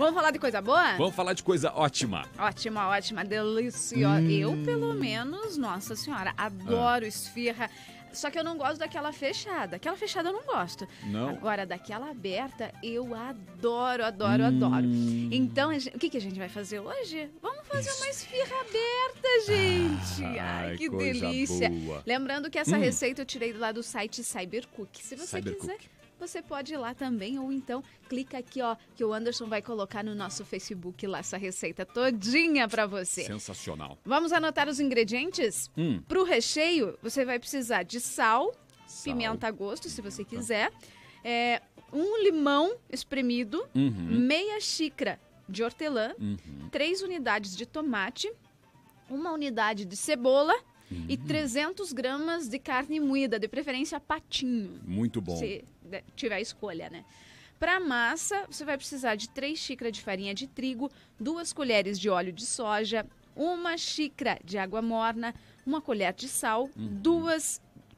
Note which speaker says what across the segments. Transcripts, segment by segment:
Speaker 1: Vamos falar de coisa boa? Vamos falar de coisa ótima. Ótima, ótima, deliciosa. Hum. Eu, pelo menos, nossa senhora, adoro ah. esfirra. Só que eu não gosto daquela fechada. Aquela fechada eu não gosto. Não. Agora, daquela aberta, eu adoro, adoro, hum. adoro. Então, gente, o que, que a gente vai fazer hoje? Vamos fazer uma esfirra aberta, gente. Ah, Ai, que delícia. Boa. Lembrando que essa hum. receita eu tirei lá do site Cybercook. Se você Cybercook. quiser você pode ir lá também, ou então clica aqui, ó, que o Anderson vai colocar no nosso Facebook lá essa receita todinha para você. Sensacional. Vamos anotar os ingredientes? Hum. Para o recheio, você vai precisar de sal, sal. pimenta a gosto, se você quiser, é, um limão espremido, uhum. meia xícara de hortelã, uhum. três unidades de tomate, uma unidade de cebola, e 300 uhum. gramas de carne moída, de preferência patinho. Muito bom. Se né, tiver escolha, né? Para massa, você vai precisar de 3 xícaras de farinha de trigo, 2 colheres de óleo de soja, 1 xícara de água morna, 1 colher de sal, uhum.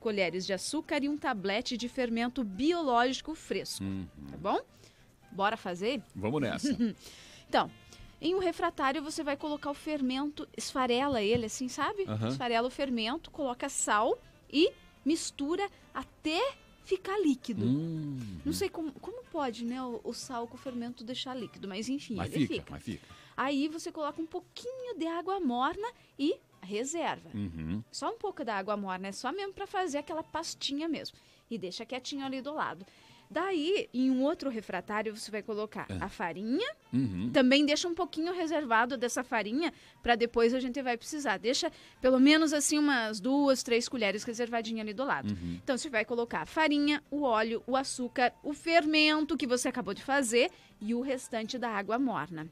Speaker 1: colheres de açúcar e um tablete de fermento biológico fresco. Uhum. Tá bom? Bora fazer? Vamos nessa. então, em um refratário você vai colocar o fermento, esfarela ele assim, sabe? Uhum. Esfarela o fermento, coloca sal e mistura até ficar líquido. Hum. Não sei como, como pode, né, o, o, sal com o fermento deixar líquido, mas enfim, mas ele fica, fica. Mas fica. Aí você coloca um pouquinho de água morna e reserva. Uhum. Só um pouco da água morna, é só mesmo para fazer aquela pastinha mesmo. E deixa quietinho ali do lado. Daí, em um outro refratário, você vai colocar é. a farinha. Uhum. Também deixa um pouquinho reservado dessa farinha para depois a gente vai precisar. Deixa pelo menos assim umas duas, três colheres reservadinha ali do lado. Uhum. Então você vai colocar a farinha, o óleo, o açúcar, o fermento que você acabou de fazer e o restante da água morna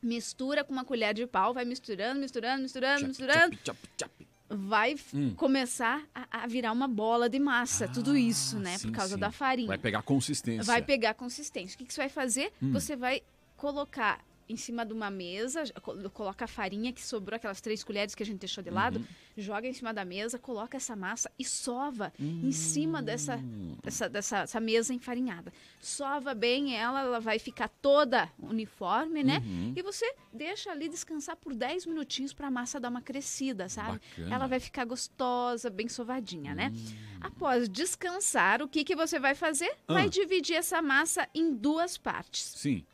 Speaker 1: mistura com uma colher de pau, vai misturando, misturando, misturando, misturando. Chap, chap, vai hum. começar a, a, virar uma bola de massa, ah, tudo isso, né? Sim, por causa sim. da farinha. Vai pegar consistência. Vai pegar consistência. O que, que você vai fazer? Hum. Você vai colocar em cima de uma mesa, coloca a farinha que sobrou, aquelas três colheres que a gente deixou de lado, uhum. joga em cima da mesa, coloca essa massa e sova em hum. cima dessa dessa, dessa, mesa enfarinhada. Sova bem ela, ela vai ficar toda uniforme, né? Uhum. E você deixa ali descansar por 10 minutinhos para a massa dar uma crescida, sabe? Bacana. Ela vai ficar gostosa, bem sovadinha, né? Hum. Após descansar, o que, que você vai fazer? Ah. Vai dividir essa massa em duas partes. Sim.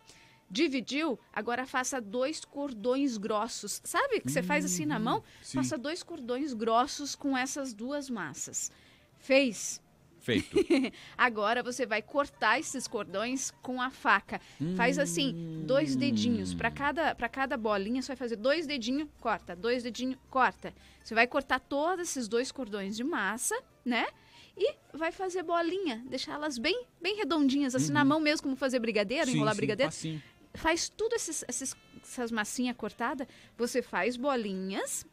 Speaker 1: Dividiu, agora faça dois cordões grossos. Sabe que você faz assim na uhum. mão? Sim. Faça dois cordões grossos com essas duas massas. Fez? Feito. Agora você vai cortar esses cordões com a faca. Hum. Faz assim, dois hum. dedinhos. Para cada, cada bolinha, você vai fazer dois dedinhos, corta. Dois dedinhos, corta. Você vai cortar todos esses dois cordões de massa, né? E vai fazer bolinha, deixar elas bem, bem redondinhas, assim uhum. na mão mesmo, como fazer brigadeiro, sim, enrolar sim, brigadeiro. Assim. Faz tudo esses, esses, essas massinhas cortadas, você faz bolinhas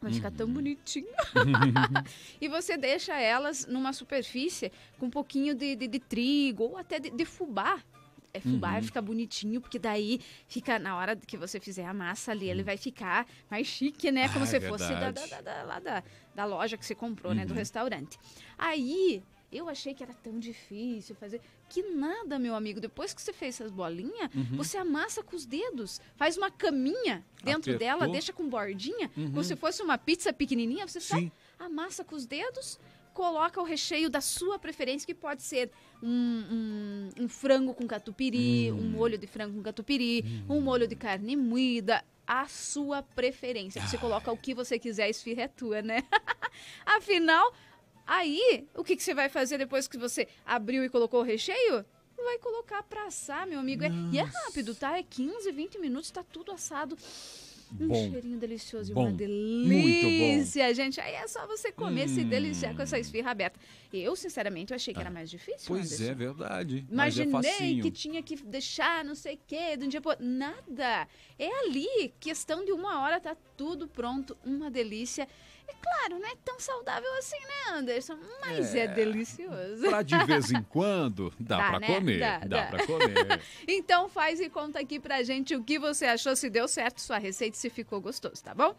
Speaker 1: Vai ficar tão uhum. bonitinho. e você deixa elas numa superfície com um pouquinho de, de, de trigo ou até de, de fubá.
Speaker 2: É fubá uhum. fica
Speaker 1: bonitinho, porque daí fica, na hora que você fizer a massa ali, ele uhum. vai ficar mais chique, né? Como ah, é se é fosse da, da, da, da, lá da, da loja que você comprou, uhum. né? Do uhum. restaurante. Aí eu achei que era tão difícil fazer. Que nada, meu amigo. Depois que você fez essas bolinhas, uhum. você amassa com os dedos. Faz uma caminha dentro Apertou. dela, deixa com bordinha, uhum. como se fosse uma pizza pequenininha. Você Sim. só amassa com os dedos, coloca o recheio da sua preferência, que pode ser um, um, um frango com catupiry, hum. um molho de frango com catupiry, hum. um molho de carne moída, a sua preferência. Você ah. coloca o que você quiser, a esfirra é tua, né? Afinal, Aí, o que, que você vai fazer depois que você abriu e colocou o recheio? Vai colocar pra assar, meu amigo. É, e é rápido, tá? É 15, 20 minutos, tá tudo assado. Bom. Um cheirinho delicioso bom. e uma delícia, gente. Aí é só você comer, hum. se deliciar com essa esfirra aberta. Eu, sinceramente, eu achei que era ah. mais difícil. Pois é, verdade. É Imaginei é que tinha que deixar não sei o quê, de um dia pro Nada. É ali, questão de uma hora, tá tudo pronto, uma delícia. É claro, não é tão saudável assim, né, Anderson? Mas é, é delicioso. Pra de vez em quando, dá, dá pra né? comer. Dá, dá, dá. pra comer. então faz e conta aqui pra gente o que você achou, se deu certo sua receita se ficou gostoso, tá bom?